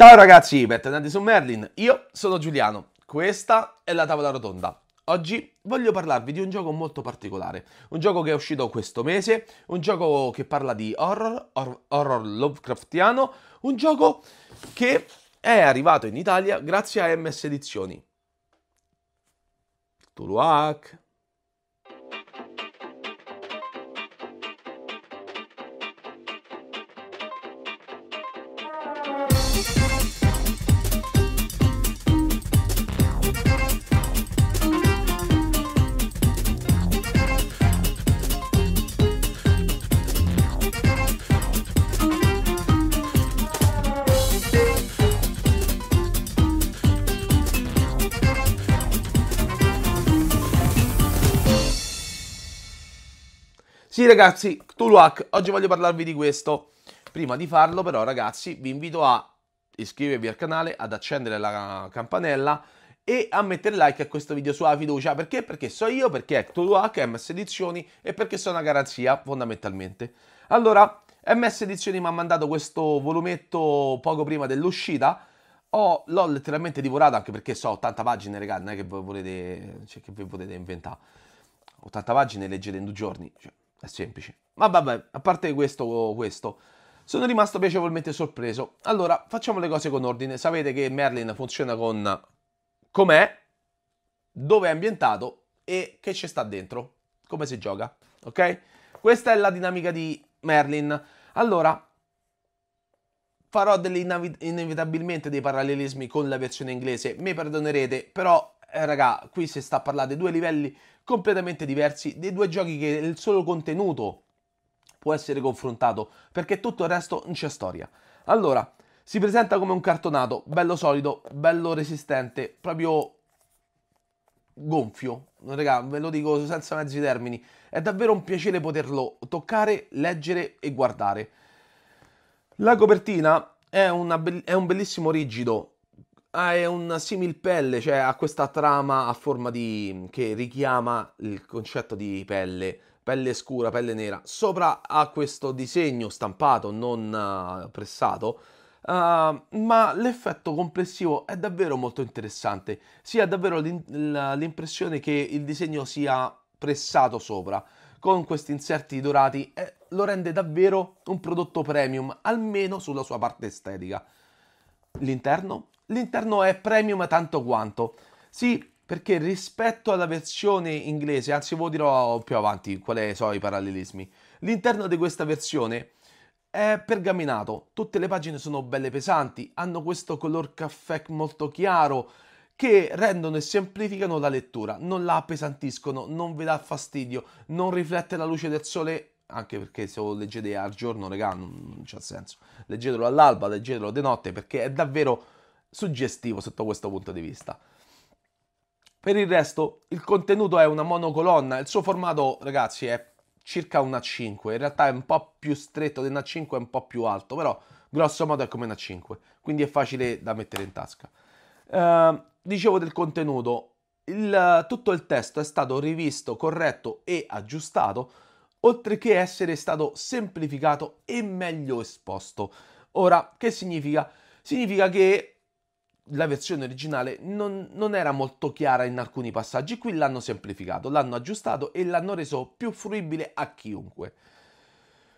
Ciao ragazzi, bentornati su Merlin, io sono Giuliano, questa è la tavola rotonda. Oggi voglio parlarvi di un gioco molto particolare, un gioco che è uscito questo mese, un gioco che parla di horror, or- horror Lovecraftiano, un gioco che è arrivato in Italia grazie a MS Edizioni. Tuluac. Sì ragazzi, Cthulhuac, oggi voglio parlarvi di questo. Prima di farlo però ragazzi vi invito a iscrivervi al canale, ad accendere la campanella e a mettere like a questo video sulla fiducia. Perché? Perché so io, perché è Cthulhuac, MS Edizioni e perché sono una garanzia fondamentalmente. Allora, MS Edizioni mi ha mandato questo volumetto poco prima dell'uscita. Oh, l'ho letteralmente divorato anche perché so 80 pagine, ragazzi, non è che, volete, cioè, che vi potete inventare. 80 pagine leggete in due giorni. Cioè, è semplice. Ma vabbè, a parte questo, questo, sono rimasto piacevolmente sorpreso. Allora, facciamo le cose con ordine. Sapete che Merlin funziona con com'è, dove è ambientato e che ci sta dentro, come si gioca, ok? Questa è la dinamica di Merlin. Allora, farò delle inevitabilmente dei parallelismi con la versione inglese, mi perdonerete, però eh, raga, qui si sta parlando di due livelli completamente diversi, dei due giochi che il solo contenuto può essere confrontato, perché tutto il resto non c'è storia. Allora, si presenta come un cartonato, bello solido, bello resistente, proprio gonfio, raga, ve lo dico senza mezzi termini, è davvero un piacere poterlo toccare, leggere e guardare. La copertina è, una, è un bellissimo rigido Ah, è una similpelle, cioè ha questa trama a forma di... che richiama il concetto di pelle, pelle scura, pelle nera. Sopra ha questo disegno stampato, non eh, pressato, uh, ma l'effetto complessivo è davvero molto interessante. Si ha davvero l'impressione che il disegno sia pressato sopra, con questi inserti dorati, e eh, lo rende davvero un prodotto premium, almeno sulla sua parte estetica. L'interno l'interno è premium tanto quanto. Sì, perché rispetto alla versione inglese, anzi ve lo dirò più avanti quali sono i parallelismi, l'interno di questa versione è pergaminato, tutte le pagine sono belle pesanti, hanno questo color caffè molto chiaro che rendono e semplificano la lettura, non la appesantiscono, non vi dà fastidio, non riflette la luce del sole anche perché se lo leggete al giorno, regà, non c'è senso. Leggetelo all'alba, leggetelo di notte, perché è davvero suggestivo sotto questo punto di vista. Per il resto, il contenuto è una monocolonna, il suo formato, ragazzi, è circa una 5 in realtà è un po' più stretto del A5, è un po' più alto, però grosso modo è come un A5, quindi è facile da mettere in tasca. Eh, dicevo del contenuto, il, tutto il testo è stato rivisto, corretto e aggiustato, oltre che essere stato semplificato e meglio esposto. Ora, che significa? Significa che la versione originale non, non, era molto chiara in alcuni passaggi, qui l'hanno semplificato, l'hanno aggiustato e l'hanno reso più fruibile a chiunque.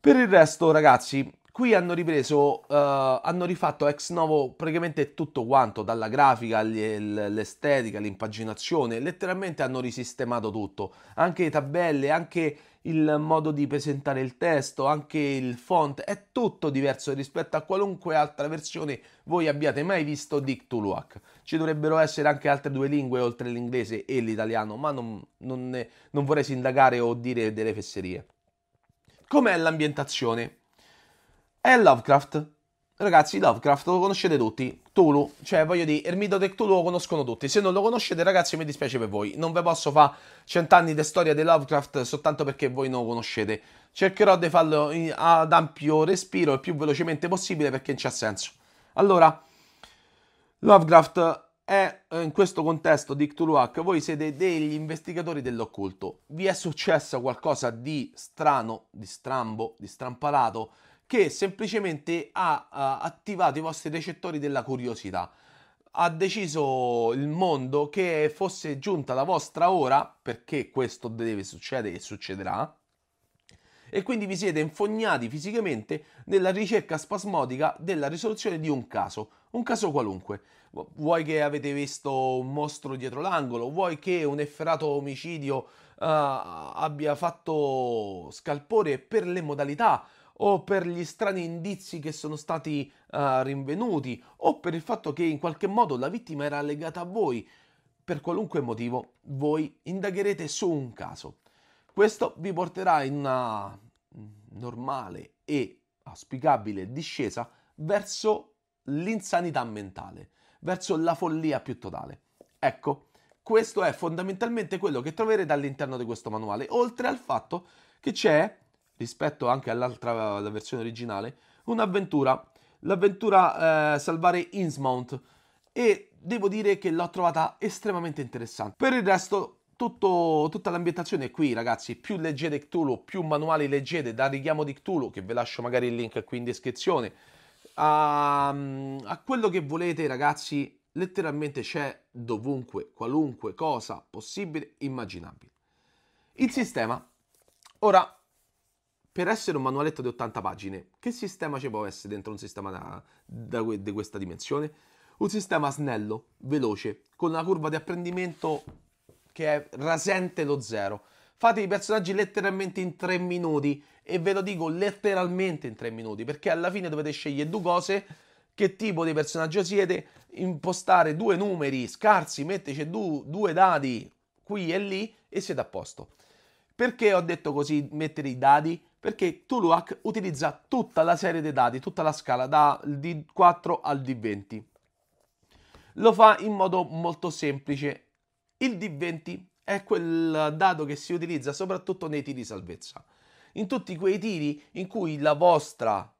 Per il resto, ragazzi, Qui hanno ripreso, uh, hanno rifatto ex novo praticamente tutto quanto, dalla grafica all'estetica, all'impaginazione, letteralmente hanno risistemato tutto, anche le tabelle, anche il modo di presentare il testo, anche il font, è tutto diverso rispetto a qualunque altra versione voi abbiate mai visto di Cthulhuac. Ci dovrebbero essere anche altre due lingue oltre l'inglese e l'italiano, ma non, non, ne, non vorrei sindacare o dire delle fesserie. Com'è l'ambientazione? è Lovecraft. Ragazzi, Lovecraft lo conoscete tutti, Tulu, cioè voglio dire, Ermito del Tulu lo conoscono tutti, se non lo conoscete ragazzi mi dispiace per voi, non ve posso fare cent'anni di storia di Lovecraft soltanto perché voi non lo conoscete, cercherò di farlo ad ampio respiro e più velocemente possibile perché non c'ha senso. Allora, Lovecraft è eh, in questo contesto di Cthulhuac, voi siete degli investigatori dell'occulto, vi è successo qualcosa di strano, di strambo, di strampalato, che semplicemente ha, ha attivato i vostri recettori della curiosità. Ha deciso il mondo che fosse giunta la vostra ora, perché questo deve succedere e succederà, e quindi vi siete infognati fisicamente nella ricerca spasmodica della risoluzione di un caso, un caso qualunque. Vuoi che avete visto un mostro dietro l'angolo, vuoi che un efferato omicidio uh, abbia fatto scalpore per le modalità, o per gli strani indizi che sono stati uh, rinvenuti o per il fatto che in qualche modo la vittima era legata a voi. Per qualunque motivo voi indagherete su un caso. Questo vi porterà in una normale e auspicabile discesa verso l'insanità mentale, verso la follia più totale. Ecco, questo è fondamentalmente quello che troverete all'interno di questo manuale, oltre al fatto che c'è rispetto anche all'altra la versione originale, un'avventura, l'avventura eh, salvare Innsmouth e devo dire che l'ho trovata estremamente interessante. Per il resto tutto, tutta l'ambientazione è qui ragazzi, più leggete Cthulhu, più manuali leggete da richiamo di Cthulhu, che vi lascio magari il link qui in descrizione, a, ehm, a quello che volete ragazzi, letteralmente c'è dovunque, qualunque cosa possibile, immaginabile. Il sistema. Ora per essere un manualetto di 80 pagine, che sistema ci può essere dentro un sistema da, da, di questa dimensione? Un sistema snello, veloce, con una curva di apprendimento che è rasente lo zero. Fate i personaggi letteralmente in 3 minuti e ve lo dico letteralmente in 3 minuti, perché alla fine dovete scegliere due cose, che tipo di personaggio siete, impostare due numeri scarsi, metterci due, due dadi qui e lì e siete a posto. Perché ho detto così mettere i dadi? perché Tuluac utilizza tutta la serie dei dati, tutta la scala dal D4 al D20. Lo fa in modo molto semplice. Il D20 è quel dado che si utilizza soprattutto nei tiri di salvezza. In tutti quei tiri in cui la vostra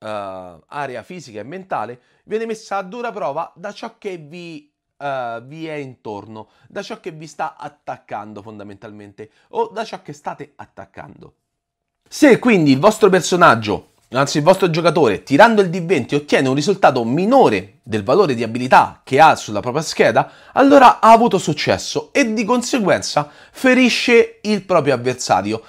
Uh, area fisica e mentale viene messa a dura prova da ciò che vi, uh, vi è intorno, da ciò che vi sta attaccando fondamentalmente o da ciò che state attaccando. Se quindi il vostro personaggio, anzi il vostro giocatore, tirando il D20 ottiene un risultato minore del valore di abilità che ha sulla propria scheda, allora ha avuto successo e di conseguenza ferisce il proprio avversario.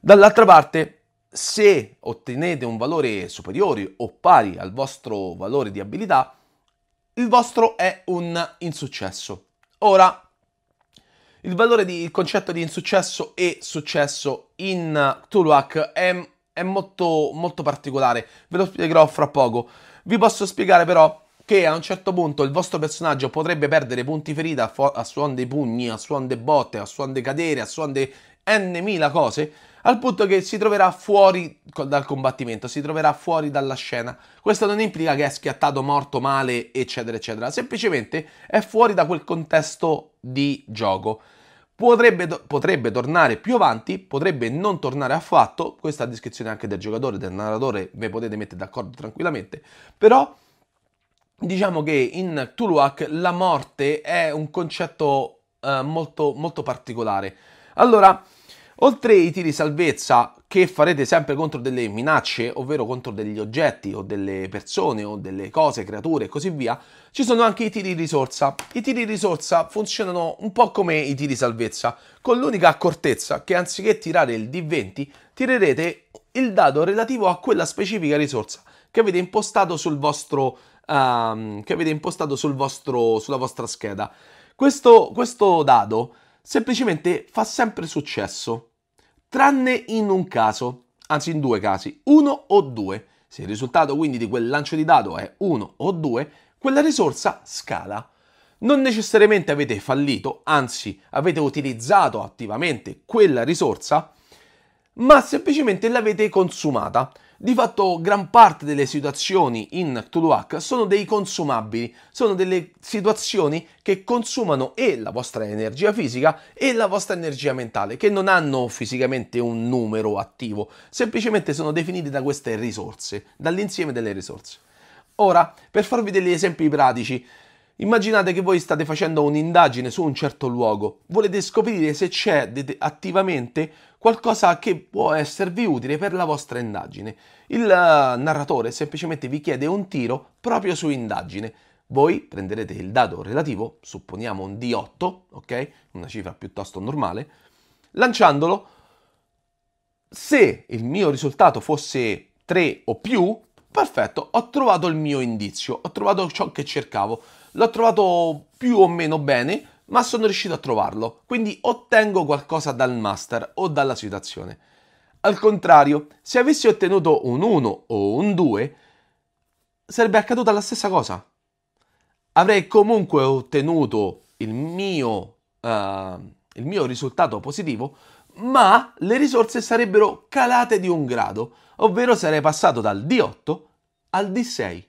Dall'altra parte, se ottenete un valore superiore o pari al vostro valore di abilità, il vostro è un insuccesso. Ora, il valore di il concetto di insuccesso e successo in uh, Tuluak è, è molto, molto particolare, ve lo spiegherò fra poco. Vi posso spiegare però che a un certo punto il vostro personaggio potrebbe perdere punti ferita a, a suon dei pugni, a suon dei botte, a suon dei cadere, a suon di n.000 cose al punto che si troverà fuori dal combattimento, si troverà fuori dalla scena. Questo non implica che è schiattato, morto, male, eccetera, eccetera, semplicemente è fuori da quel contesto di gioco. Potrebbe, potrebbe, tornare più avanti, potrebbe non tornare affatto, questa è la descrizione anche del giocatore, del narratore, ve potete mettere d'accordo tranquillamente, però diciamo che in Tuluak la morte è un concetto eh, molto, molto particolare. Allora, Oltre i tiri salvezza che farete sempre contro delle minacce, ovvero contro degli oggetti o delle persone o delle cose, creature e così via, ci sono anche i tiri risorsa. I tiri risorsa funzionano un po' come i tiri salvezza, con l'unica accortezza che anziché tirare il D20, tirerete il dado relativo a quella specifica risorsa che avete impostato sul vostro um, che avete impostato sul vostro, sulla vostra scheda. Questo, questo dado semplicemente fa sempre successo tranne in un caso, anzi in due casi, uno o due. Se il risultato quindi di quel lancio di dado è uno o due, quella risorsa scala. Non necessariamente avete fallito, anzi avete utilizzato attivamente quella risorsa, ma semplicemente l'avete consumata. Di fatto gran parte delle situazioni in Cthulhu sono dei consumabili, sono delle situazioni che consumano e la vostra energia fisica e la vostra energia mentale, che non hanno fisicamente un numero attivo, semplicemente sono definite da queste risorse, dall'insieme delle risorse. Ora, per farvi degli esempi pratici, Immaginate che voi state facendo un'indagine su un certo luogo, volete scoprire se c'è attivamente qualcosa che può esservi utile per la vostra indagine. Il eh, narratore semplicemente vi chiede un tiro proprio su indagine. Voi prenderete il dado relativo, supponiamo un D8, ok? Una cifra piuttosto normale, lanciandolo. Se il mio risultato fosse 3 o più, perfetto, ho trovato il mio indizio, ho trovato ciò che cercavo, l'ho trovato più o meno bene, ma sono riuscito a trovarlo, quindi ottengo qualcosa dal master o dalla situazione. Al contrario, se avessi ottenuto un 1 o un 2, sarebbe accaduta la stessa cosa. Avrei comunque ottenuto il mio, uh, il mio risultato positivo, ma le risorse sarebbero calate di un grado, ovvero sarei passato dal D8 al D6.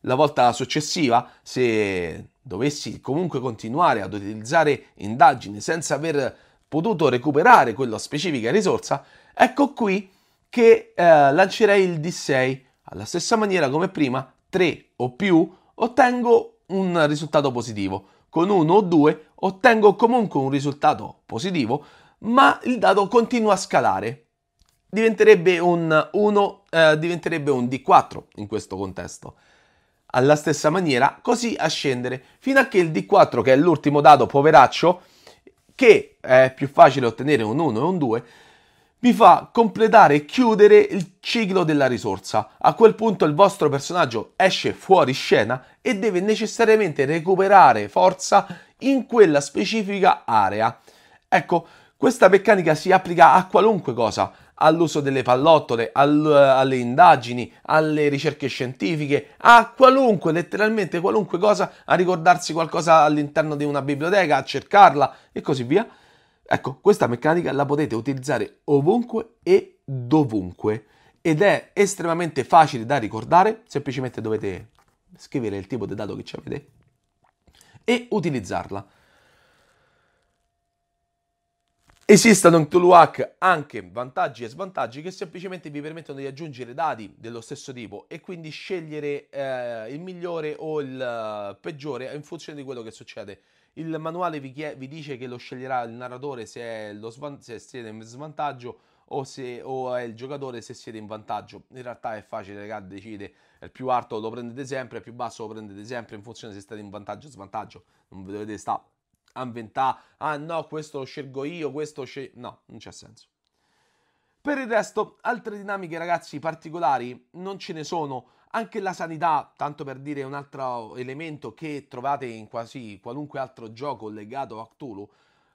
La volta successiva, se dovessi comunque continuare ad utilizzare indagini senza aver potuto recuperare quella specifica risorsa, ecco qui che eh, lancerei il D6. Alla stessa maniera come prima, 3 o più, ottengo un risultato positivo. Con 1 o 2 ottengo comunque un risultato positivo, ma il dato continua a scalare. Diventerebbe un 1, eh, diventerebbe un D4 in questo contesto alla stessa maniera, così a scendere, fino a che il D4, che è l'ultimo dado poveraccio, che è più facile ottenere un 1 e un 2, vi fa completare e chiudere il ciclo della risorsa. A quel punto il vostro personaggio esce fuori scena e deve necessariamente recuperare forza in quella specifica area. Ecco, questa meccanica si applica a qualunque cosa all'uso delle pallottole, al, eh, alle indagini, alle ricerche scientifiche, a qualunque, letteralmente qualunque cosa, a ricordarsi qualcosa all'interno di una biblioteca, a cercarla e così via. Ecco, questa meccanica la potete utilizzare ovunque e dovunque ed è estremamente facile da ricordare, semplicemente dovete scrivere il tipo di dato che ci avete e utilizzarla. Esistono in Tuluac anche vantaggi e svantaggi che semplicemente vi permettono di aggiungere dati dello stesso tipo e quindi scegliere eh, il migliore o il eh, peggiore in funzione di quello che succede. Il manuale vi, chie- vi dice che lo sceglierà il narratore se, svan- se siete in svantaggio o, se, o, è il giocatore se siete in vantaggio. In realtà è facile, ragazzi, decide. Il più alto lo prendete sempre, il più basso lo prendete sempre in funzione se siete in vantaggio o svantaggio. Non vi dovete stare inventare, ah no, questo lo scelgo io, questo scel-". No, non c'è senso. Per il resto, altre dinamiche, ragazzi, particolari non ce ne sono. Anche la sanità, tanto per dire un altro elemento che trovate in quasi qualunque altro gioco legato a Cthulhu,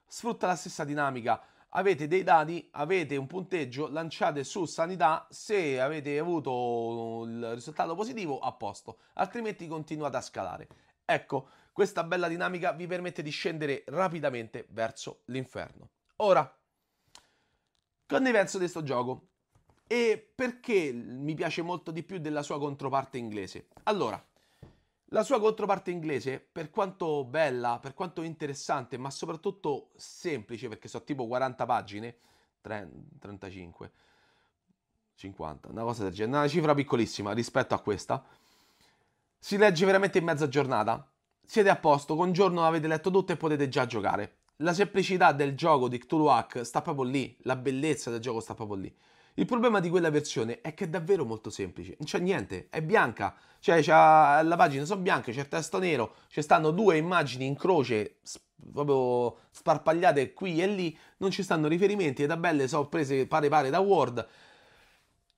sfrutta la stessa dinamica. Avete dei dati, avete un punteggio, lanciate su sanità, se avete avuto il risultato positivo, a posto, altrimenti continuate a scalare. Ecco, questa bella dinamica vi permette di scendere rapidamente verso l'inferno. Ora, cosa ne penso di questo gioco e perché mi piace molto di più della sua controparte inglese. Allora, la sua controparte inglese, per quanto bella, per quanto interessante, ma soprattutto semplice, perché so tipo 40 pagine, 30, 35, 50, una cosa del genere, una cifra piccolissima rispetto a questa, si legge veramente in mezza giornata siete a posto, con giorno avete letto tutto e potete già giocare. La semplicità del gioco di Cthulhu Hack sta proprio lì, la bellezza del gioco sta proprio lì. Il problema di quella versione è che è davvero molto semplice, non c'è niente, è bianca, cioè c'ha, la pagina sono bianche, c'è il testo nero, ci stanno due immagini in croce proprio sparpagliate qui e lì, non ci stanno riferimenti, le tabelle sono prese pare pare da Word,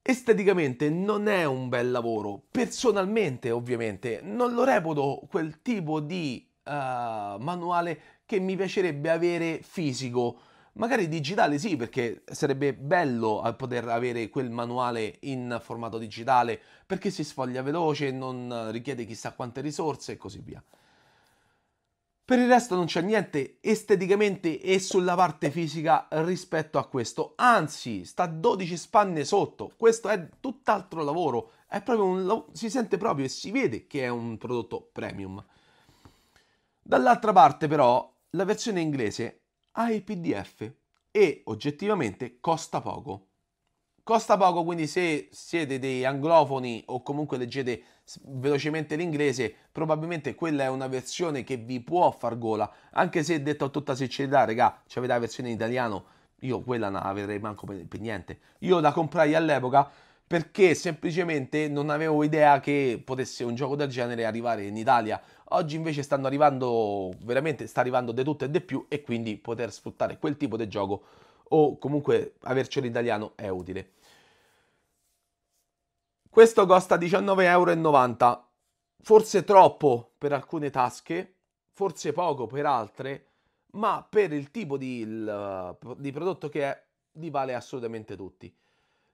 Esteticamente non è un bel lavoro, personalmente ovviamente non lo reputo quel tipo di uh, manuale che mi piacerebbe avere fisico, magari digitale sì perché sarebbe bello eh, poter avere quel manuale in formato digitale perché si sfoglia veloce, non richiede chissà quante risorse e così via. Per il resto non c'è niente esteticamente e sulla parte fisica rispetto a questo, anzi sta 12 spanne sotto, questo è tutt'altro lavoro, è proprio un, si sente proprio e si vede che è un prodotto premium. Dall'altra parte però la versione inglese ha il PDF e oggettivamente costa poco. Costa poco, quindi se siete dei anglofoni o comunque leggete velocemente l'inglese, probabilmente quella è una versione che vi può far gola. Anche se detto a tutta sincerità, regà, c'avete la versione in italiano, io quella non la vedrei manco per, per niente. Io la comprai all'epoca perché semplicemente non avevo idea che potesse un gioco del genere arrivare in Italia. Oggi invece stanno arrivando, veramente sta arrivando di tutto e di più e quindi poter sfruttare quel tipo di gioco o comunque avercelo italiano è utile. Questo costa 19,90€, forse troppo per alcune tasche, forse poco per altre, ma per il tipo di, il, eh, di prodotto che è, li vale assolutamente tutti.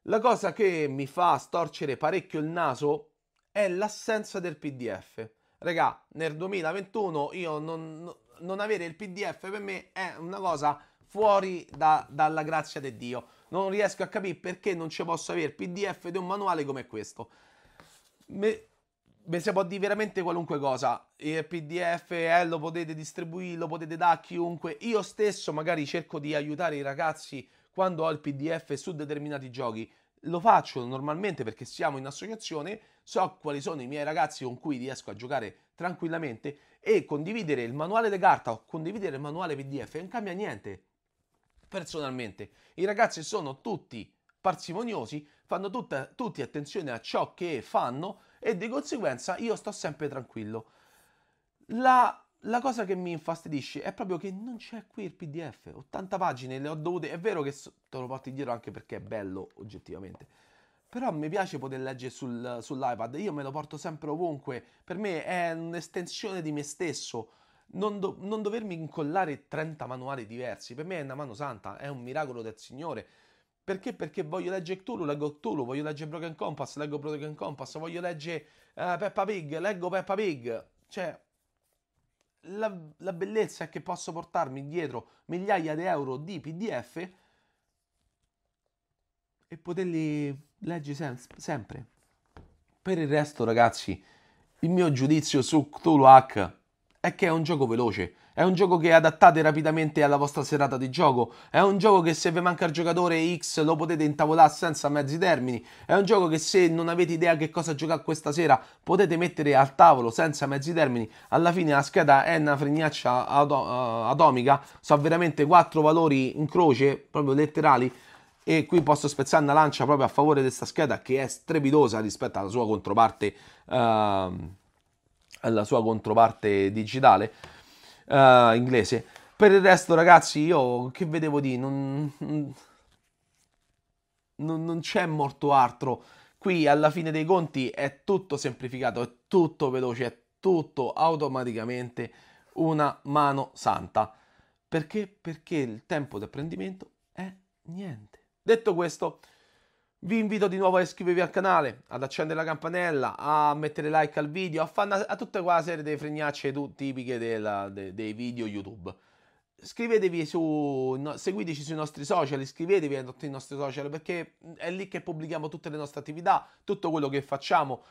La cosa che mi fa storcere parecchio il naso è l'assenza del PDF. Regà, nel 2021 io non, non avere il PDF per me è una cosa fuori da, dalla grazia di Dio. Non riesco a capire perché non ci posso avere PDF di un manuale come questo. Me, me si può dire veramente qualunque cosa. Il PDF eh, lo potete distribuire, lo potete dare a chiunque. Io stesso magari cerco di aiutare i ragazzi quando ho il PDF su determinati giochi. Lo faccio normalmente perché siamo in associazione, so quali sono i miei ragazzi con cui riesco a giocare tranquillamente e condividere il manuale di carta o condividere il manuale PDF non cambia niente personalmente. I ragazzi sono tutti parsimoniosi, fanno tutta, tutti attenzione a ciò che fanno e di conseguenza io sto sempre tranquillo. La, la, cosa che mi infastidisce è proprio che non c'è qui il PDF. 80 pagine le ho dovute. È vero che so, te lo porto indietro anche perché è bello oggettivamente. Però mi piace poter leggere sul, sull'iPad, io me lo porto sempre ovunque, per me è un'estensione di me stesso non, do- non dovermi incollare 30 manuali diversi, per me è una mano santa, è un miracolo del Signore. Perché? Perché voglio leggere Cthulhu, leggo Cthulhu, voglio leggere Broken Compass, leggo Broken Compass, voglio leggere uh, Peppa Pig, leggo Peppa Pig. Cioè, la, la, bellezza è che posso portarmi dietro migliaia di euro di PDF e poterli leggere sem- sempre. Per il resto, ragazzi, il mio giudizio su Cthulhu H è che è un gioco veloce, è un gioco che adattate rapidamente alla vostra serata di gioco, è un gioco che se vi manca il giocatore X lo potete intavolare senza mezzi termini, è un gioco che se non avete idea che cosa giocare questa sera potete mettere al tavolo senza mezzi termini, alla fine la scheda è una fregnaccia eh, atomica, so veramente quattro valori in croce, proprio letterali, e qui posso spezzare una lancia proprio a favore di questa scheda che è strepitosa rispetto alla sua controparte. Uh, alla sua controparte digitale uh, inglese. Per il resto, ragazzi, io che vedevo di non, non, non c'è molto altro. Qui alla fine dei conti è tutto semplificato, è tutto veloce, è tutto automaticamente una mano santa. Perché? Perché il tempo di apprendimento è niente. Detto questo, vi invito di nuovo a iscrivervi al canale, ad accendere la campanella, a mettere like al video, a, fare a tutta quella serie di fregnacce tipiche della, de, dei video YouTube. Iscrivetevi su, no, seguiteci sui nostri social, iscrivetevi a tutti i nostri social perché è lì che pubblichiamo tutte le nostre attività, tutto quello che facciamo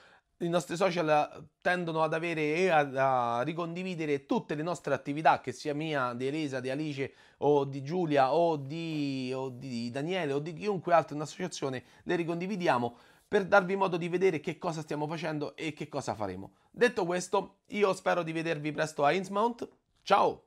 i nostri social tendono ad avere e a, a, ricondividere tutte le nostre attività, che sia mia, di Elisa, di Alice o di Giulia o di, o di Daniele o di chiunque altro in associazione, le ricondividiamo per darvi modo di vedere che cosa stiamo facendo e che cosa faremo. Detto questo, io spero di vedervi presto a Innsmouth. Ciao!